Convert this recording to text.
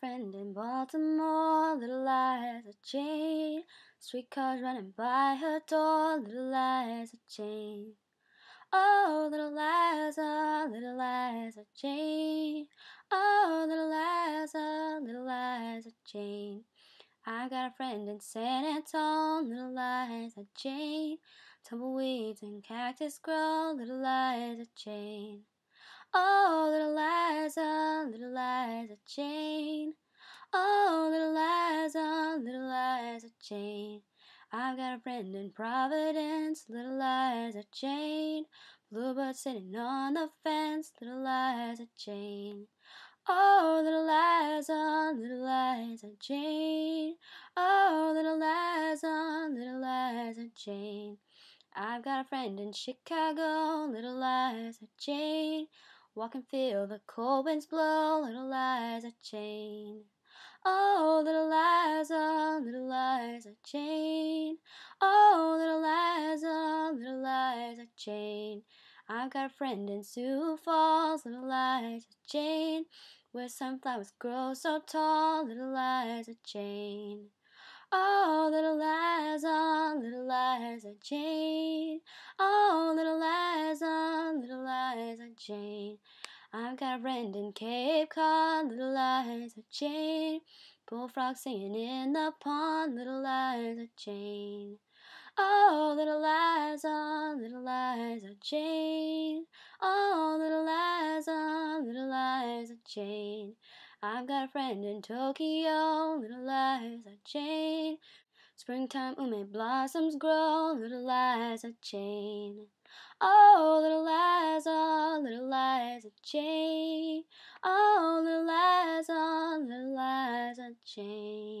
friend in Baltimore, little eyes a chain. Streetcars running by her door, little eyes a chain. Oh, little Liza, little Liza Jane. Oh, little Liza, oh, little Liza oh, Jane. I got a friend in San Antonio, little Liza Jane. Tumbleweeds and cactus grow, little Liza Jane. Oh, little Liza, oh, little Liza Jane. Oh, little eyes Liza, oh, little eyes Liza Jane. I've got a friend in Providence, little eyes Liza Jane. Bluebird sitting on the fence, little eyes Liza Jane. Oh, little eyes Liza, oh, little eyes Liza Jane. Oh, little eyes Liza, oh, little eyes Liza Jane. I've got a friend in Chicago, little eyes Liza Jane. Walk and feel the cold winds blow, little eyes Liza Jane. Jane. Oh, little Liza, oh, little Liza Jane. I've got a friend in Sioux Falls, little Liza Jane. Where sunflowers grow so tall, little Liza Jane. Oh, little Liza, little Liza Jane. Oh, little Liza, oh, little Liza Jane. Oh, I've got a friend in Cape Cod, little eyes of chain. Bullfrogs singing in the pond, little eyes of chain. Oh, little eyes on, oh, little eyes of chain. Oh, little eyes on, oh, little eyes of chain. I've got a friend in Tokyo, little eyes of chain. Springtime ume blossoms grow, little eyes of chain. Oh, little eyes lies are Jane. All the lies, all the lies are Jane.